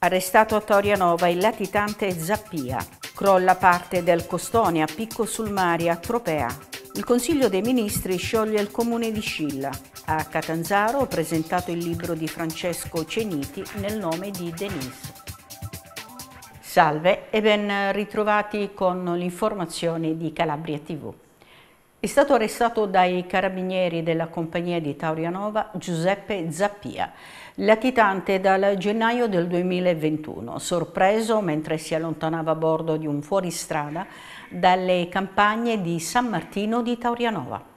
Arrestato a Torianova il latitante Zappia. Crolla parte del Costone a Picco sul Mare a Tropea. Il Consiglio dei Ministri scioglie il comune di Scilla. A Catanzaro ho presentato il libro di Francesco Ceniti nel nome di Denise. Salve e ben ritrovati con l'informazione di Calabria TV. È stato arrestato dai carabinieri della compagnia di Taurianova Giuseppe Zappia Latitante dal gennaio del 2021, sorpreso mentre si allontanava a bordo di un fuoristrada dalle campagne di San Martino di Taurianova.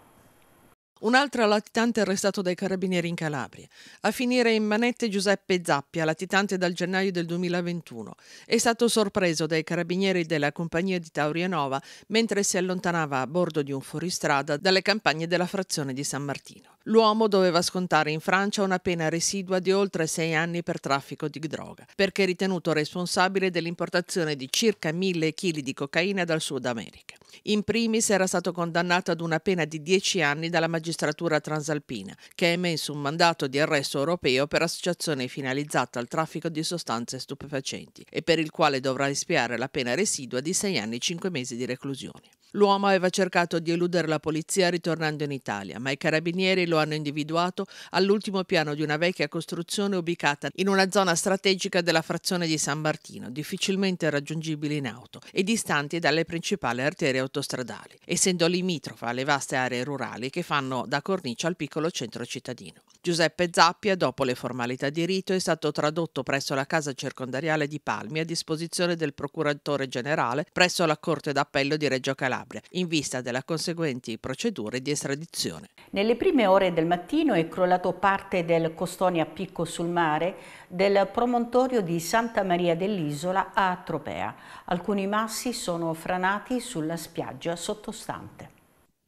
Un altro latitante arrestato dai carabinieri in Calabria. A finire in manette Giuseppe Zappia, latitante dal gennaio del 2021. È stato sorpreso dai carabinieri della compagnia di Taurianova mentre si allontanava a bordo di un fuoristrada dalle campagne della frazione di San Martino. L'uomo doveva scontare in Francia una pena residua di oltre sei anni per traffico di droga, perché ritenuto responsabile dell'importazione di circa mille kg di cocaina dal Sud America. In primis era stato condannato ad una pena di 10 anni dalla magistratura transalpina, che ha emesso un mandato di arresto europeo per associazione finalizzata al traffico di sostanze stupefacenti e per il quale dovrà espiare la pena residua di 6 anni e 5 mesi di reclusione. L'uomo aveva cercato di eludere la polizia ritornando in Italia, ma i carabinieri lo hanno individuato all'ultimo piano di una vecchia costruzione ubicata in una zona strategica della frazione di San Martino, difficilmente raggiungibile in auto e distanti dalle principali arterie autostradali, essendo limitrofa alle vaste aree rurali che fanno da cornice al piccolo centro cittadino. Giuseppe Zappia, dopo le formalità di rito, è stato tradotto presso la casa circondariale di Palmi a disposizione del procuratore generale presso la Corte d'Appello di Reggio Calabria Calabria, in vista delle conseguenti procedure di estradizione. Nelle prime ore del mattino è crollato parte del costone a picco sul mare del promontorio di Santa Maria dell'Isola a Tropea. Alcuni massi sono franati sulla spiaggia sottostante.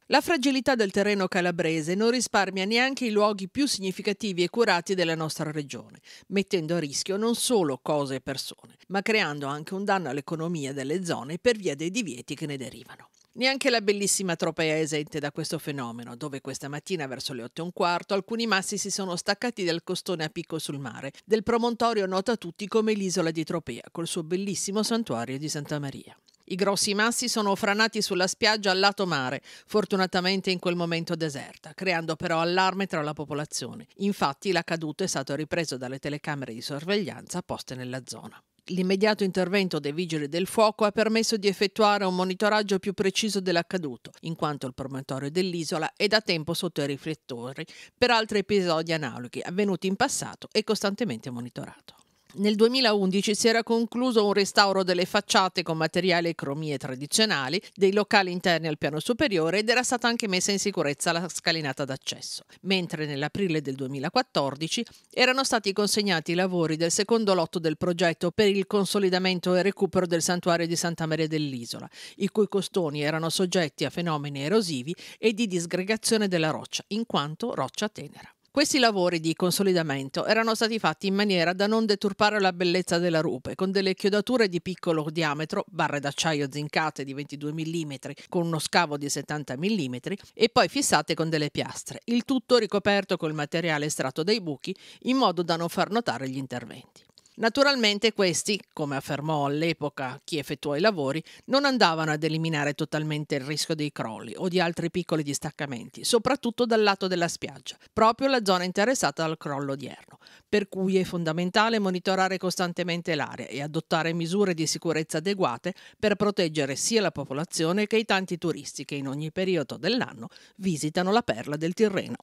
La fragilità del terreno calabrese non risparmia neanche i luoghi più significativi e curati della nostra regione, mettendo a rischio non solo cose e persone, ma creando anche un danno all'economia delle zone per via dei divieti che ne derivano. Neanche la bellissima Tropea è esente da questo fenomeno, dove questa mattina verso le 8 e un quarto alcuni massi si sono staccati dal costone a picco sul mare, del promontorio noto a tutti come l'isola di Tropea, col suo bellissimo santuario di Santa Maria. I grossi massi sono franati sulla spiaggia al lato mare, fortunatamente in quel momento deserta, creando però allarme tra la popolazione. Infatti l'accaduto è stato ripreso dalle telecamere di sorveglianza poste nella zona. L'immediato intervento dei vigili del fuoco ha permesso di effettuare un monitoraggio più preciso dell'accaduto, in quanto il promontorio dell'isola è da tempo sotto i riflettori per altri episodi analoghi avvenuti in passato e costantemente monitorato. Nel 2011 si era concluso un restauro delle facciate con materiali e cromie tradizionali, dei locali interni al piano superiore ed era stata anche messa in sicurezza la scalinata d'accesso, mentre nell'aprile del 2014 erano stati consegnati i lavori del secondo lotto del progetto per il consolidamento e recupero del santuario di Santa Maria dell'Isola, i cui costoni erano soggetti a fenomeni erosivi e di disgregazione della roccia, in quanto roccia tenera. Questi lavori di consolidamento erano stati fatti in maniera da non deturpare la bellezza della rupe, con delle chiodature di piccolo diametro, barre d'acciaio zincate di 22 mm con uno scavo di 70 mm e poi fissate con delle piastre, il tutto ricoperto col materiale estratto dai buchi in modo da non far notare gli interventi. Naturalmente questi, come affermò all'epoca chi effettuò i lavori, non andavano ad eliminare totalmente il rischio dei crolli o di altri piccoli distaccamenti, soprattutto dal lato della spiaggia, proprio la zona interessata dal crollo odierno, per cui è fondamentale monitorare costantemente l'area e adottare misure di sicurezza adeguate per proteggere sia la popolazione che i tanti turisti che in ogni periodo dell'anno visitano la perla del Tirreno.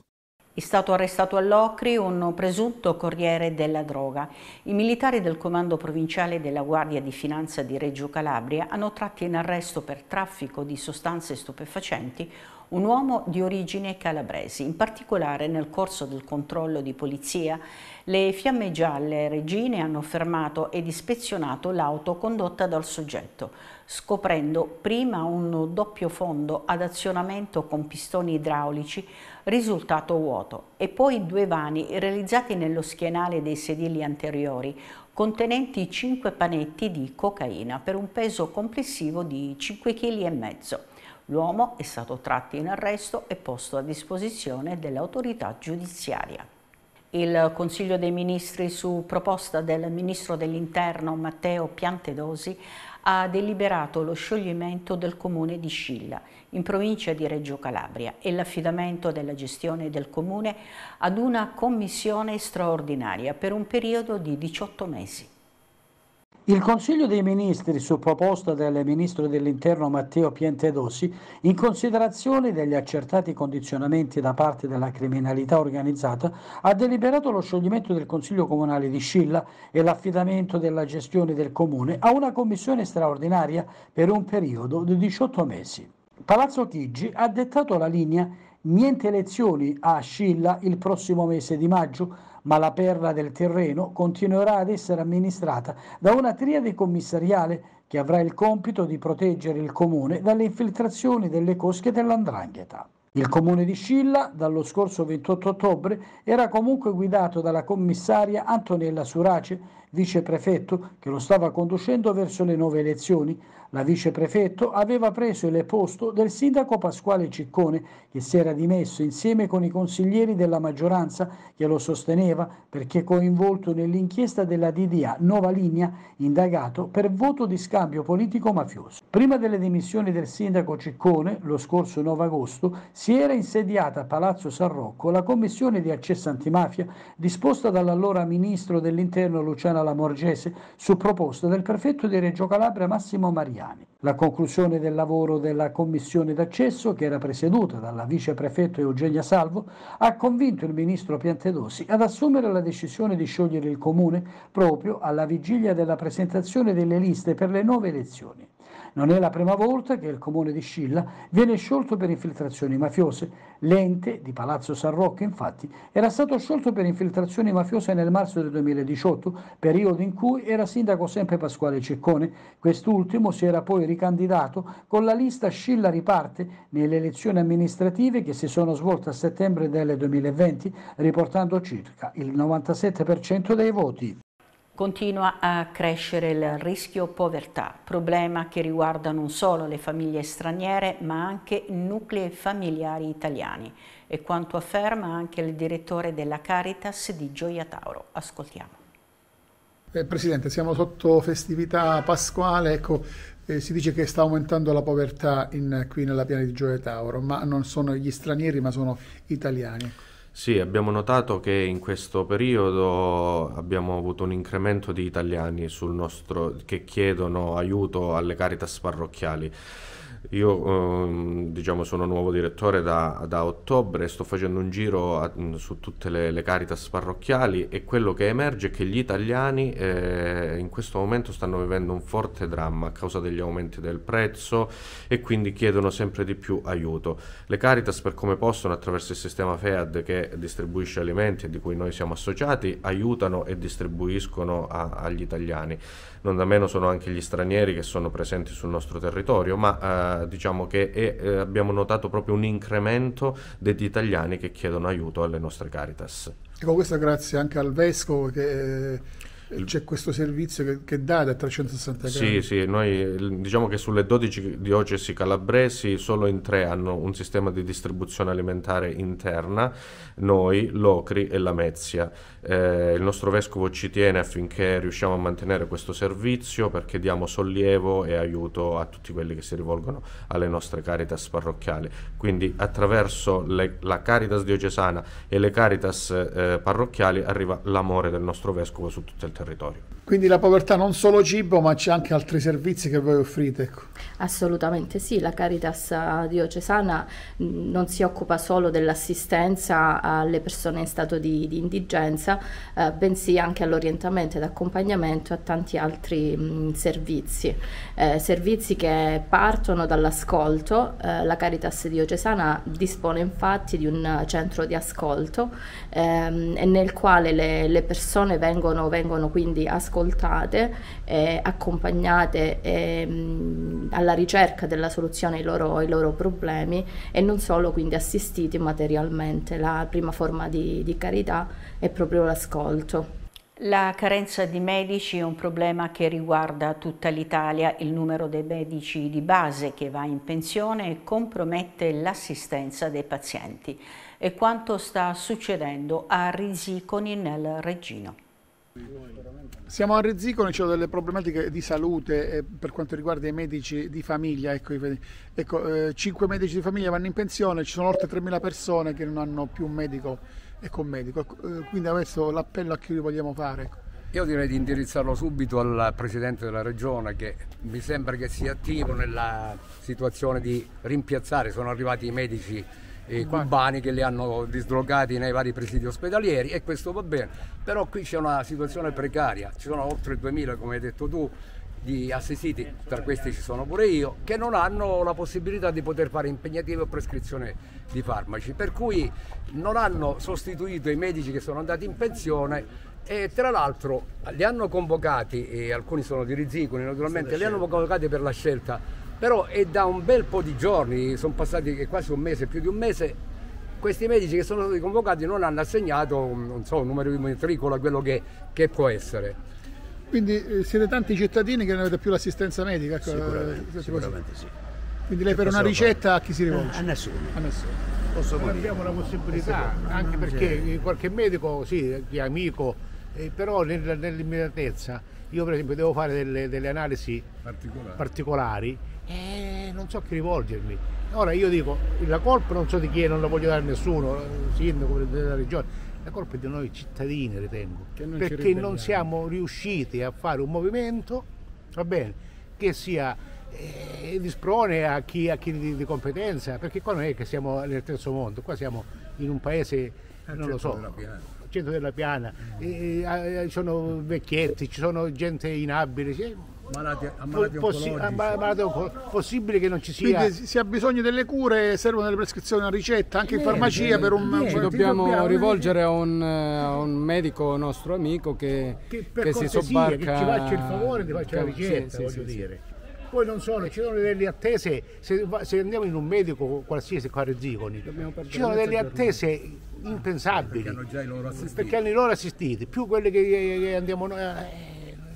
È stato arrestato a Locri un presunto corriere della droga. I militari del comando provinciale della Guardia di Finanza di Reggio Calabria hanno tratti in arresto per traffico di sostanze stupefacenti un uomo di origine calabrese. In particolare nel corso del controllo di polizia le fiamme gialle regine hanno fermato ed ispezionato l'auto condotta dal soggetto, scoprendo prima un doppio fondo ad azionamento con pistoni idraulici risultato vuoto e poi due vani realizzati nello schienale dei sedili anteriori contenenti 5 panetti di cocaina per un peso complessivo di 5,5 kg. L'uomo è stato tratto in arresto e posto a disposizione dell'autorità giudiziaria. Il Consiglio dei Ministri, su proposta del Ministro dell'Interno Matteo Piantedosi, ha deliberato lo scioglimento del comune di Scilla, in provincia di Reggio Calabria, e l'affidamento della gestione del comune ad una commissione straordinaria per un periodo di 18 mesi. Il Consiglio dei Ministri, su proposta del Ministro dell'Interno Matteo Pientedossi, in considerazione degli accertati condizionamenti da parte della criminalità organizzata, ha deliberato lo scioglimento del Consiglio Comunale di Scilla e l'affidamento della gestione del Comune a una commissione straordinaria per un periodo di 18 mesi. Palazzo Chigi ha dettato la linea Niente elezioni a Scilla il prossimo mese di maggio ma la perla del terreno continuerà ad essere amministrata da una triade commissariale che avrà il compito di proteggere il comune dalle infiltrazioni delle cosche dell'andrangheta. Il comune di Scilla, dallo scorso 28 ottobre, era comunque guidato dalla commissaria Antonella Surace, viceprefetto che lo stava conducendo verso le nuove elezioni. La viceprefetto aveva preso il posto del sindaco Pasquale Ciccone, che si era dimesso insieme con i consiglieri della maggioranza che lo sosteneva perché coinvolto nell'inchiesta della DDA Nova Linea, indagato per voto di scambio politico mafioso. Prima delle dimissioni del sindaco Ciccone, lo scorso 9 agosto, si era insediata a Palazzo San Rocco la commissione di accesso antimafia disposta dall'allora ministro dell'interno Luciana Sala Lamorgese su proposta del prefetto di Reggio Calabria Massimo Mariani. La conclusione del lavoro della commissione d'accesso, che era presieduta dalla viceprefetto Eugenia Salvo, ha convinto il ministro Piantedosi ad assumere la decisione di sciogliere il comune proprio alla vigilia della presentazione delle liste per le nuove elezioni. Non è la prima volta che il comune di Scilla viene sciolto per infiltrazioni mafiose. L'ente di Palazzo San Rocco, infatti, era stato sciolto per infiltrazioni mafiose nel marzo del 2018, periodo in cui era sindaco sempre Pasquale Ceccone. Quest'ultimo si era poi ricandidato con la lista Scilla Riparte nelle elezioni amministrative che si sono svolte a settembre del 2020, riportando circa il 97% dei voti. Continua a crescere il rischio povertà, problema che riguarda non solo le famiglie straniere ma anche nuclei familiari italiani e quanto afferma anche il direttore della Caritas di Gioia Tauro. Ascoltiamo. Eh, Presidente, siamo sotto festività pasquale, ecco, eh, si dice che sta aumentando la povertà in, qui nella piana di Gioia Tauro, ma non sono gli stranieri ma sono italiani. Sì, abbiamo notato che in questo periodo abbiamo avuto un incremento di italiani sul nostro, che chiedono aiuto alle caritas parrocchiali. Io ehm, diciamo, sono nuovo direttore da, da, ottobre, sto facendo un giro a, mm, su tutte le, le, caritas parrocchiali e quello che emerge è che gli italiani eh, in questo momento stanno vivendo un forte dramma a causa degli aumenti del prezzo e quindi chiedono sempre di più aiuto. Le caritas per come possono attraverso il sistema FEAD che distribuisce alimenti e di cui noi siamo associati aiutano e distribuiscono a, agli italiani. Non da meno sono anche gli stranieri che sono presenti sul nostro territorio, ma eh, diciamo che è, eh, abbiamo notato proprio un incremento degli italiani che chiedono aiuto alle nostre Caritas. Ecco, questo grazie anche al Vescovo che eh, c'è questo servizio che, che date a 360 gradi. Sì, sì, noi diciamo che sulle 12 diocesi calabresi solo in tre hanno un sistema di distribuzione alimentare interna, noi, Locri e Lamezia. Eh, il nostro vescovo ci tiene affinché riusciamo a mantenere questo servizio perché diamo sollievo e aiuto a tutti quelli che si rivolgono alle nostre caritas parrocchiali. Quindi attraverso le, la caritas diocesana e le caritas eh, parrocchiali arriva l'amore del nostro vescovo su tutto il territorio territorio. Quindi la povertà non solo cibo, ma c'è anche altri servizi che voi offrite. Ecco. Assolutamente sì, la Caritas diocesana mm, non si occupa solo dell'assistenza alle persone in stato di, di indigenza, eh, bensì anche all'orientamento ed accompagnamento a tanti altri mh, mm, servizi. Eh, servizi che partono dall'ascolto, eh, la Caritas diocesana dispone infatti di un centro di ascolto ehm, nel quale le, le persone vengono, vengono quindi ascoltate ascoltate e eh, accompagnate e, ehm, alla ricerca della soluzione ai loro, ai loro, problemi e non solo quindi assistiti materialmente. La prima forma di, di carità è proprio l'ascolto. La carenza di medici è un problema che riguarda tutta l'Italia. Il numero dei medici di base che va in pensione compromette l'assistenza dei pazienti. E quanto sta succedendo a Risiconi nel Regino? Siamo a ci sono delle problematiche di salute eh, per quanto riguarda i medici di famiglia. Ecco, ecco 5 eh, medici di famiglia vanno in pensione, ci sono oltre 3.000 persone che non hanno più un medico e con medico. Ecco, eh, quindi adesso l'appello a chi vogliamo fare. Ecco. Io direi di indirizzarlo subito al Presidente della Regione che mi sembra che sia attivo nella situazione di rimpiazzare, sono arrivati i medici i mm-hmm. cubani che li hanno dislocati nei vari presidi ospedalieri e questo va bene, però qui c'è una situazione precaria, ci sono oltre 2000 come hai detto tu di assistiti, tra questi ci sono pure io, che non hanno la possibilità di poter fare impegnative o prescrizione di farmaci, per cui non hanno sostituito i medici che sono andati in pensione e tra l'altro li hanno convocati, e alcuni sono di Rizzicoli naturalmente, li hanno convocati per la scelta però è da un bel po' di giorni, sono passati quasi un mese, più di un mese, questi medici che sono stati convocati non hanno assegnato mm, non so, un numero di matricola, quello che, che può essere. Quindi eh, siete tanti cittadini che non avete più l'assistenza medica? Ecco, sicuramente, eh, sicuramente sì. Quindi lei per una ricetta a chi si rivolge? A nessuno. A nessuno. Posso abbiamo la possibilità, anche perché eh, qualche medico, sì, di amico, eh, però nel, nell'immediatezza io per esempio devo fare delle, delle analisi particolari, particolari e eh, non so a chi rivolgermi. Ora io dico, la colpa non so di chi è, non la voglio dare a nessuno, eh, sindaco della regione, la colpa è di noi cittadini ritengo, che non perché non siamo riusciti a fare un movimento bene, che sia eh, disprone a chi, a chi di, di, competenza, perché qua non è che siamo nel terzo mondo, qua siamo in un paese, non lo so centro della piana, ci sono vecchietti, ci sono gente inabile. Cioè, Malati, possibile che non ci sia Quindi, se ha bisogno delle cure servono delle prescrizioni una ricetta anche in farmacia per un niente, ci dobbiamo, dobbiamo rivolgere a un, eh, a un, medico nostro amico che, che, che si sobbarca che ci faccia il favore di fare la ricetta sì, voglio sì, dire sì. Poi non solo, ci sono delle attese, se, se andiamo in un medico qualsiasi qua a Ziconi, ci sono delle attese impensabili. Perché hanno già i loro assistiti. Perché hanno i loro assistiti, più quelli che, che andiamo noi. È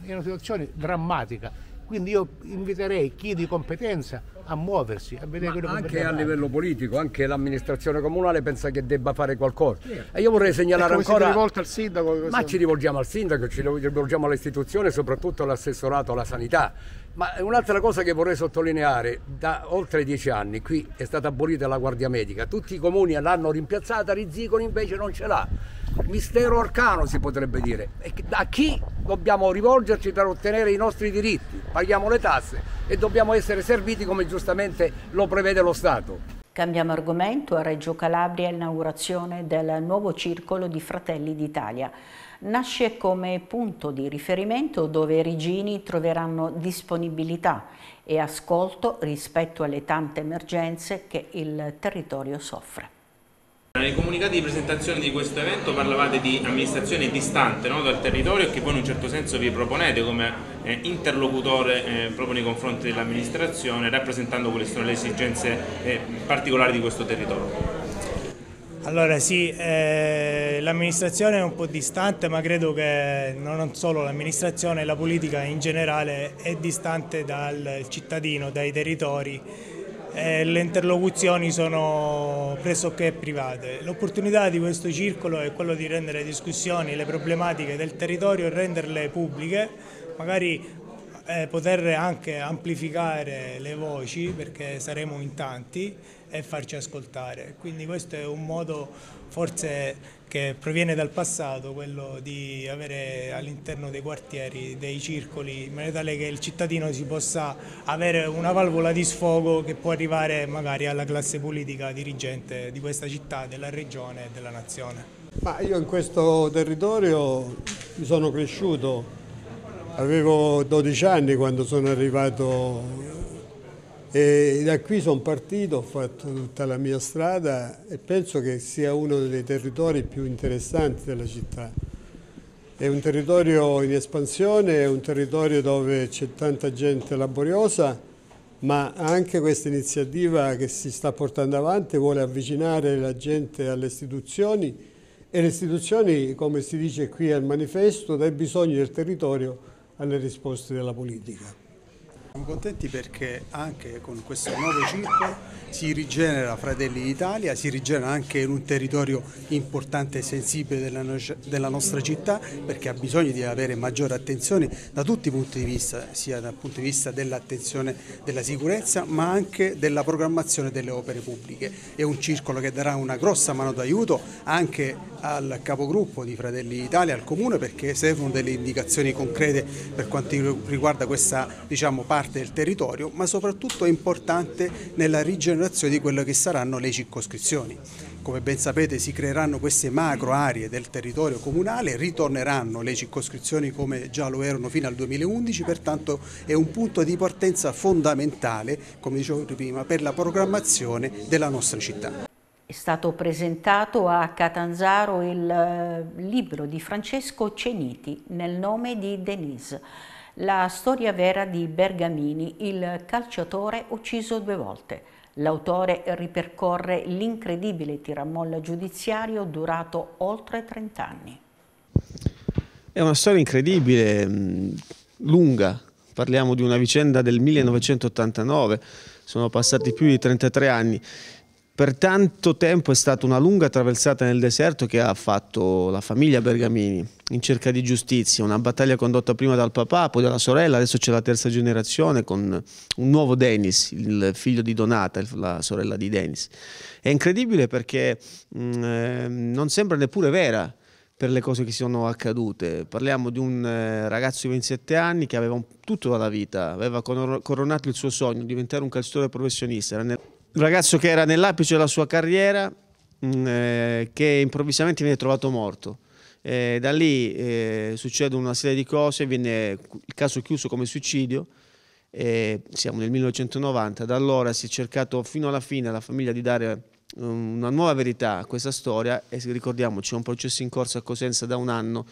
eh, una situazione drammatica. Quindi io inviterei chi di competenza a muoversi, a vedere Ma quello che Anche a livello politico, anche l'amministrazione comunale pensa che debba fare qualcosa. E io vorrei segnalare ancora. al sindaco. Ma ci rivolgiamo al sindaco, ci rivolgiamo all'istituzione, soprattutto all'assessorato alla sanità ma un'altra cosa che vorrei sottolineare, da oltre dieci anni qui è stata abolita la guardia medica, tutti i comuni l'hanno rimpiazzata, Rizzicoli invece non ce l'ha. Mistero arcano si potrebbe dire. da chi dobbiamo rivolgerci per ottenere i nostri diritti? Paghiamo le tasse e dobbiamo essere serviti come giustamente lo prevede lo Stato. Cambiamo argomento, a Reggio Calabria inaugurazione del nuovo circolo di Fratelli d'Italia. Nasce come punto di riferimento dove i regini troveranno disponibilità e ascolto rispetto alle tante emergenze che il territorio soffre. Nei comunicati di presentazione di questo evento parlavate di amministrazione distante no, dal territorio e che voi in un certo senso vi proponete come eh, interlocutore eh, proprio nei confronti dell'amministrazione rappresentando quelle sono le esigenze eh, particolari di questo territorio. Allora sì, eh, l'amministrazione è un po' distante ma credo che non solo l'amministrazione, la politica in generale è distante dal cittadino, dai territori eh, le interlocuzioni sono pressoché private. L'opportunità di questo circolo è quella di rendere discussioni, le problematiche del territorio e renderle pubbliche, magari eh, poter anche amplificare le voci perché saremo in tanti e farci ascoltare. Quindi questo è un modo forse che proviene dal passato, quello di avere all'interno dei quartieri, dei circoli, in maniera tale che il cittadino si possa avere una valvola di sfogo che può arrivare magari alla classe politica dirigente di questa città, della regione e della nazione. Ma io in questo territorio mi sono cresciuto, avevo 12 anni quando sono arrivato e da qui sono partito, ho fatto tutta la mia strada e penso che sia uno dei territori più interessanti della città. È un territorio in espansione, è un territorio dove c'è tanta gente laboriosa, ma anche questa iniziativa che si sta portando avanti vuole avvicinare la gente alle istituzioni e le istituzioni, come si dice qui al manifesto, dai bisogni del territorio alle risposte della politica. Siamo contenti perché anche con questo nuovo circo si rigenera Fratelli d'Italia, si rigenera anche in un territorio importante e sensibile della, no della, nostra città perché ha bisogno di avere maggiore attenzione da tutti i punti di vista, sia dal punto di vista dell'attenzione della sicurezza ma anche della programmazione delle opere pubbliche. È un circolo che darà una grossa mano d'aiuto anche al capogruppo di Fratelli d'Italia, al comune perché servono delle indicazioni concrete per quanto riguarda questa diciamo, parte parte del territorio, ma soprattutto è importante nella rigenerazione di quelle che saranno le circoscrizioni. Come ben sapete si creeranno queste macro aree del territorio comunale, ritorneranno le circoscrizioni come già lo erano fino al 2011, pertanto è un punto di partenza fondamentale, come dicevo prima, per la programmazione della nostra città. È stato presentato a Catanzaro il eh, libro di Francesco Ceniti, Nel nome di Denise. La storia vera di Bergamini, il calciatore ucciso due volte. L'autore ripercorre l'incredibile tiramolla giudiziario durato oltre 30 anni. È una storia incredibile, mm, lunga. Parliamo di una vicenda del 1989, sono passati più di 33 anni per tanto tempo è stata una lunga traversata nel deserto che ha fatto la famiglia Bergamini in cerca di giustizia, una battaglia condotta prima dal papà, poi dalla sorella, adesso c'è la terza generazione con un nuovo Dennis, il figlio di Donata, la sorella di Dennis. È incredibile perché mh, mm, eh, non sembra neppure vera per le cose che sono accadute. Parliamo di un eh, ragazzo di 27 anni che aveva tutto dalla vita, aveva coronato il suo sogno, diventare un calciatore professionista. Era nel ragazzo che era nell'apice della sua carriera, mm, eh, che improvvisamente viene trovato morto. Eh, da lì eh, succede una serie di cose, viene il caso chiuso come suicidio, siamo nel 1990, da allora si è cercato fino alla fine alla famiglia di dare mm, una nuova verità a questa storia e ricordiamoci, c'è un processo in corso a Cosenza da un anno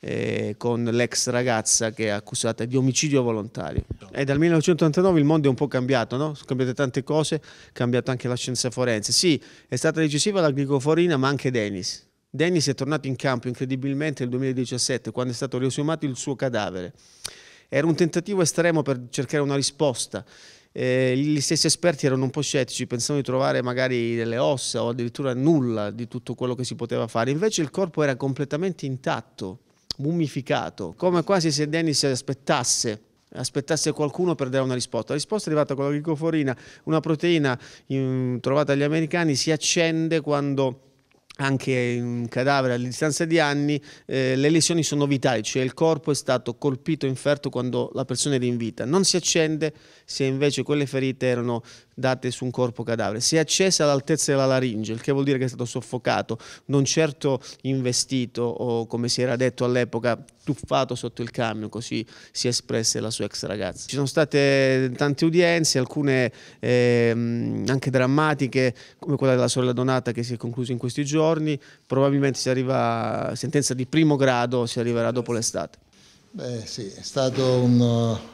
eh, con l'ex ragazza che è accusata di omicidio volontario. E dal 1989 il mondo è un po' cambiato, no? sono cambiate tante cose, è cambiata anche la scienza forense. Sì, è stata decisiva la glicoforina, ma anche Dennis. Dennis è tornato in campo incredibilmente nel 2017, quando è stato riesumato il suo cadavere. Era un tentativo estremo per cercare una risposta. Eh, gli stessi esperti erano un po' scettici, pensavano di trovare magari delle ossa o addirittura nulla di tutto quello che si poteva fare. Invece il corpo era completamente intatto mummificato, come quasi se Dennis aspettasse aspettasse qualcuno per dare una risposta. La risposta è arrivata con la glicoforina, una proteina in, trovata dagli americani, si accende quando anche in cadavere a distanza di anni, eh, le lesioni sono vitali, cioè il corpo è stato colpito, inferto quando la persona era in vita. Non si accende se invece quelle ferite erano date su un corpo cadavere. Si è accesa all'altezza della laringe, il che vuol dire che è stato soffocato, non certo investito o come si era detto all'epoca tuffato sotto il camion, così si espresse la sua ex ragazza. Ci sono state tante udienze, alcune eh, anche drammatiche, come quella della sorella Donata che si è conclusa in questi giorni, probabilmente si arriva a sentenza di primo grado, si arriverà dopo l'estate. Beh sì, è stata un,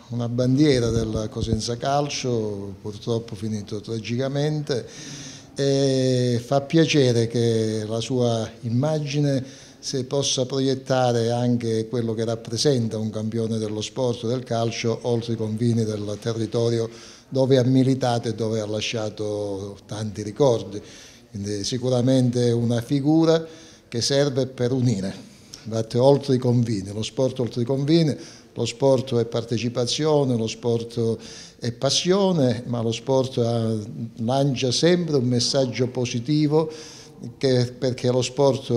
una bandiera del Cosenza Calcio, purtroppo finito tragicamente e fa piacere che la sua immagine si possa proiettare anche quello che rappresenta un campione dello sport, del calcio, oltre i confini del territorio dove ha militato e dove ha lasciato tanti ricordi. Quindi sicuramente una figura che serve per unire andate oltre i confini, lo sport oltre i confini, lo sport è partecipazione, lo sport è passione, ma lo sport ha, lancia sempre un messaggio positivo che, perché lo sport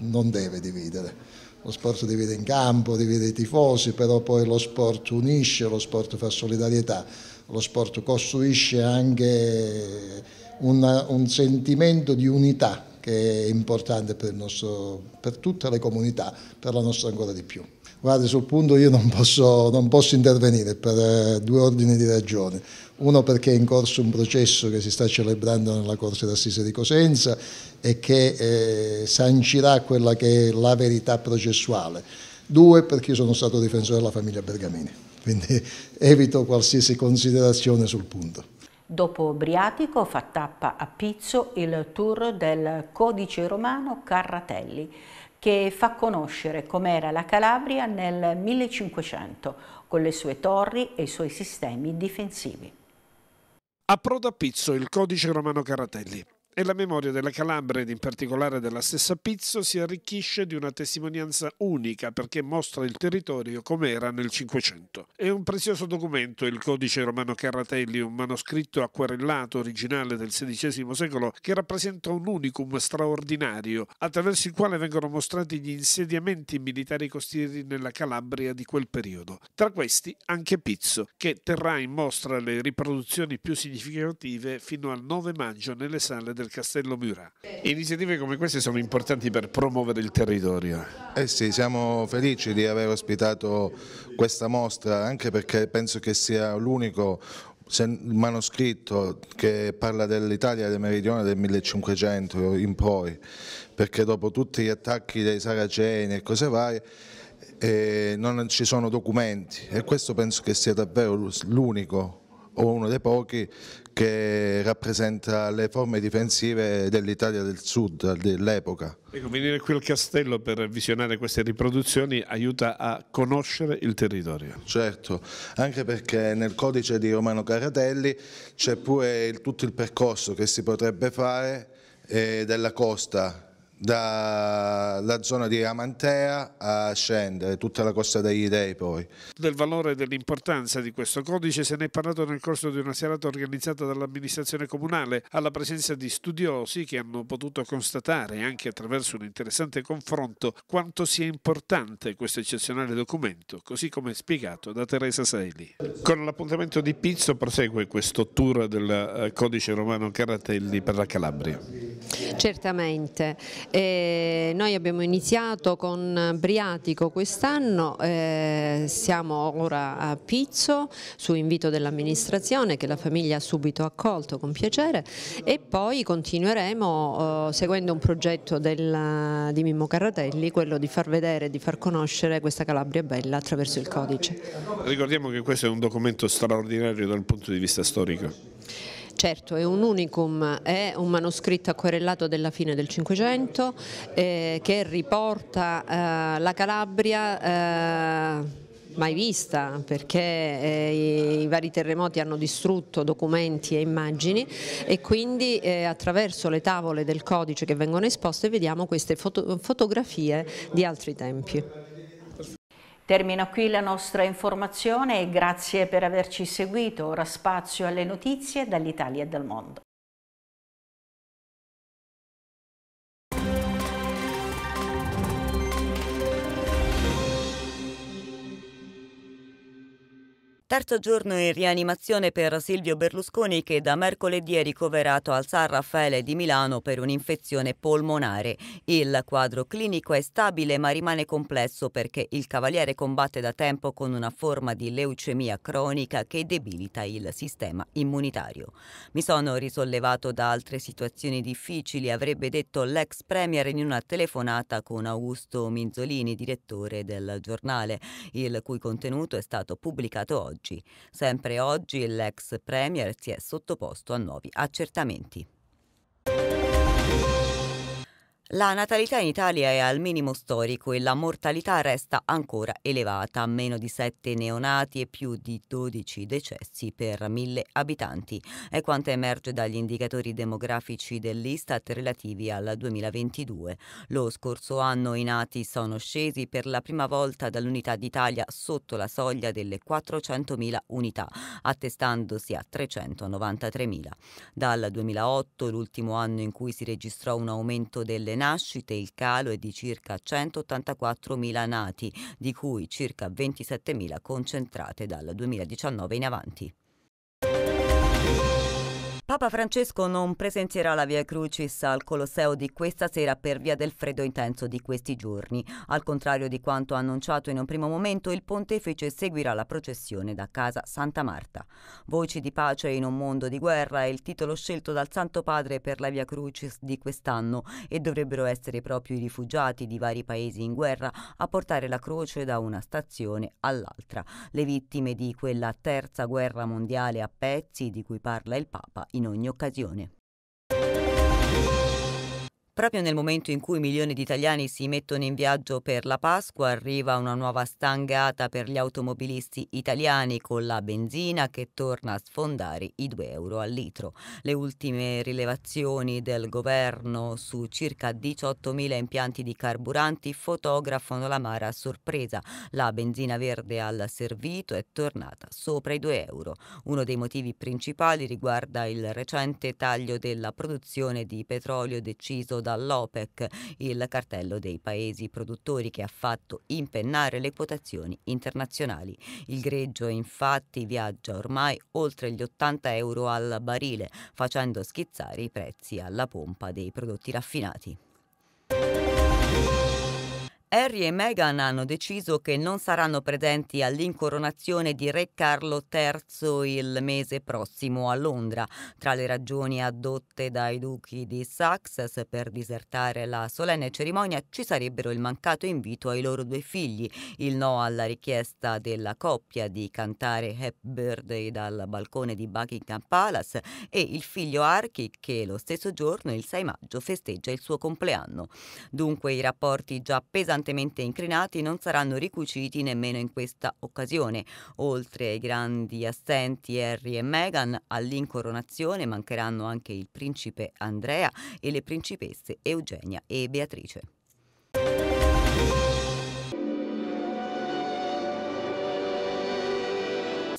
non deve dividere. Lo sport divide in campo, divide i tifosi, però poi lo sport unisce, lo sport fa solidarietà, lo sport costruisce anche una, un sentimento di unità che è importante per, nostro, per tutte le comunità, per la nostra ancora di più. Guardi, sul punto io non posso, non posso intervenire per eh, due ordini di ragioni. Uno perché è in corso un processo che si sta celebrando nella Corte d'Assise di Cosenza e che eh, sancirà quella che è la verità processuale. Due perché io sono stato difensore della famiglia Bergamini, quindi evito qualsiasi considerazione sul punto. Dopo Briatico fa tappa a Pizzo il tour del codice romano Carratelli che fa conoscere com'era la Calabria nel 1500 con le sue torri e i suoi sistemi difensivi. Approda a Pizzo il codice romano Carratelli, e la memoria della Calabria ed in particolare della stessa Pizzo si arricchisce di una testimonianza unica perché mostra il territorio come era nel Cinquecento. È un prezioso documento il codice romano Carratelli, un manoscritto acquarellato originale del XVI secolo che rappresenta un unicum straordinario attraverso il quale vengono mostrati gli insediamenti militari costieri nella Calabria di quel periodo. Tra questi anche Pizzo, che terrà in mostra le riproduzioni più significative fino al 9 maggio nelle sale del del Castello Mura. Iniziative come queste sono importanti per promuovere il territorio. Eh sì, siamo felici di aver ospitato questa mostra anche perché penso che sia l'unico manoscritto che parla dell'Italia del meridione del 1500 in poi, perché dopo tutti gli attacchi dei saraceni e cose varie eh, non ci sono documenti e questo penso che sia davvero l'unico o uno dei pochi che rappresenta le forme difensive dell'Italia del Sud dell'epoca. Ecco, venire qui al castello per visionare queste riproduzioni aiuta a conoscere il territorio. Certo, anche perché nel codice di Romano Caratelli c'è pure il, tutto il percorso che si potrebbe fare eh, della costa dalla zona di Amantea a scendere, tutta la costa degli dei poi. Del valore e dell'importanza di questo codice se ne è parlato nel corso di una serata organizzata dall'amministrazione comunale alla presenza di studiosi che hanno potuto constatare anche attraverso un interessante confronto quanto sia importante questo eccezionale documento, così come spiegato da Teresa Saeli. Con l'appuntamento di Pizzo prosegue questo tour del eh, codice romano Caratelli per la Calabria. Certamente. E noi abbiamo iniziato con Briatico quest'anno, eh, siamo ora a Pizzo su invito dell'amministrazione che la famiglia ha subito accolto con piacere e poi continueremo eh, seguendo un progetto del, di Mimmo Carratelli, quello di far vedere, e di far conoscere questa Calabria Bella attraverso il codice. Ricordiamo che questo è un documento straordinario dal punto di vista storico. Certo, è un unicum, è un manoscritto acquerellato della fine del Cinquecento eh, che riporta eh, la Calabria eh, mai vista perché eh, i vari terremoti hanno distrutto documenti e immagini e quindi eh, attraverso le tavole del codice che vengono esposte vediamo queste foto fotografie di altri tempi. Termina qui la nostra informazione e grazie per averci seguito. Ora spazio alle notizie dall'Italia e dal mondo. Terzo giorno in rianimazione per Silvio Berlusconi che da mercoledì è ricoverato al San Raffaele di Milano per un'infezione polmonare. Il quadro clinico è stabile ma rimane complesso perché il cavaliere combatte da tempo con una forma di leucemia cronica che debilita il sistema immunitario. Mi sono risollevato da altre situazioni difficili, avrebbe detto l'ex premier in una telefonata con Augusto Minzolini, direttore del giornale, il cui contenuto è stato pubblicato oggi Ricci. Sempre oggi l'ex premier si è sottoposto a nuovi accertamenti. La natalità in Italia è al minimo storico e la mortalità resta ancora elevata, meno di 7 neonati e più di 12 decessi per mille abitanti. È quanto emerge dagli indicatori demografici dell'Istat relativi al 2022. Lo scorso anno i nati sono scesi per la prima volta dall'unità d'Italia sotto la soglia delle 400.000 unità, attestandosi a 393.000. Dal 2008, l'ultimo anno in cui si registrò un aumento delle le nascite il calo è di circa 184.000 nati, di cui circa 27.000 concentrate dal 2019 in avanti. Papa Francesco non presenzierà la Via Crucis al Colosseo di questa sera per via del freddo intenso di questi giorni. Al contrario di quanto annunciato in un primo momento, il pontefice seguirà la processione da casa Santa Marta. Voci di pace in un mondo di guerra è il titolo scelto dal Santo Padre per la Via Crucis di quest'anno e dovrebbero essere proprio i rifugiati di vari paesi in guerra a portare la croce da una stazione all'altra. Le vittime di quella terza guerra mondiale a pezzi di cui parla il Papa in in ogni occasione. Proprio nel momento in cui milioni di italiani si mettono in viaggio per la Pasqua, arriva una nuova stangata per gli automobilisti italiani con la benzina che torna a sfondare i 2 euro al litro. Le ultime rilevazioni del governo su circa 18.000 impianti di carburanti fotografano la l'amara sorpresa. La benzina verde al servito è tornata sopra i 2 euro. Uno dei motivi principali riguarda il recente taglio della produzione di petrolio deciso dall'OPEC, il cartello dei paesi produttori che ha fatto impennare le quotazioni internazionali. Il greggio infatti viaggia ormai oltre gli 80 euro al barile, facendo schizzare i prezzi alla pompa dei prodotti raffinati. Harry e Meghan hanno deciso che non saranno presenti all'incoronazione di Re Carlo III il mese prossimo a Londra. Tra le ragioni adotte dai duchi di Sussex per disertare la solenne cerimonia ci sarebbero il mancato invito ai loro due figli, il no alla richiesta della coppia di cantare Happy Birthday dal balcone di Buckingham Palace e il figlio Archie che lo stesso giorno, il 6 maggio, festeggia il suo compleanno. Dunque i rapporti già pesanti pesantemente incrinati non saranno ricuciti nemmeno in questa occasione. Oltre ai grandi assenti Harry e Meghan, all'incoronazione mancheranno anche il principe Andrea e le principesse Eugenia e Beatrice.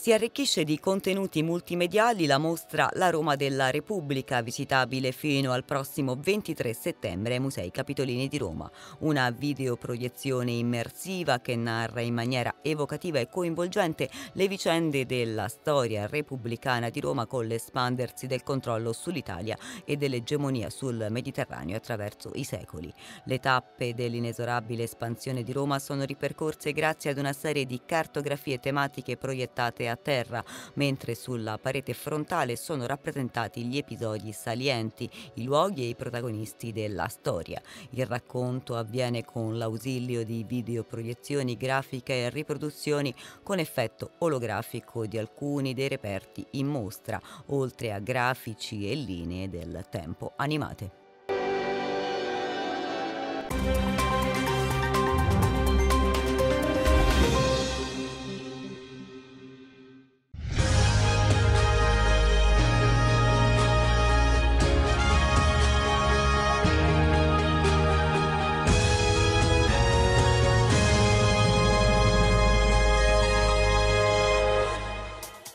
Si arricchisce di contenuti multimediali la mostra La Roma della Repubblica, visitabile fino al prossimo 23 settembre ai Musei Capitolini di Roma. Una videoproiezione immersiva che narra in maniera evocativa e coinvolgente le vicende della storia repubblicana di Roma con l'espandersi del controllo sull'Italia e dell'egemonia sul Mediterraneo attraverso i secoli. Le tappe dell'inesorabile espansione di Roma sono ripercorse grazie ad una serie di cartografie tematiche proiettate a a terra, mentre sulla parete frontale sono rappresentati gli episodi salienti, i luoghi e i protagonisti della storia. Il racconto avviene con l'ausilio di videoproiezioni grafiche e riproduzioni con effetto olografico di alcuni dei reperti in mostra, oltre a grafici e linee del tempo animate.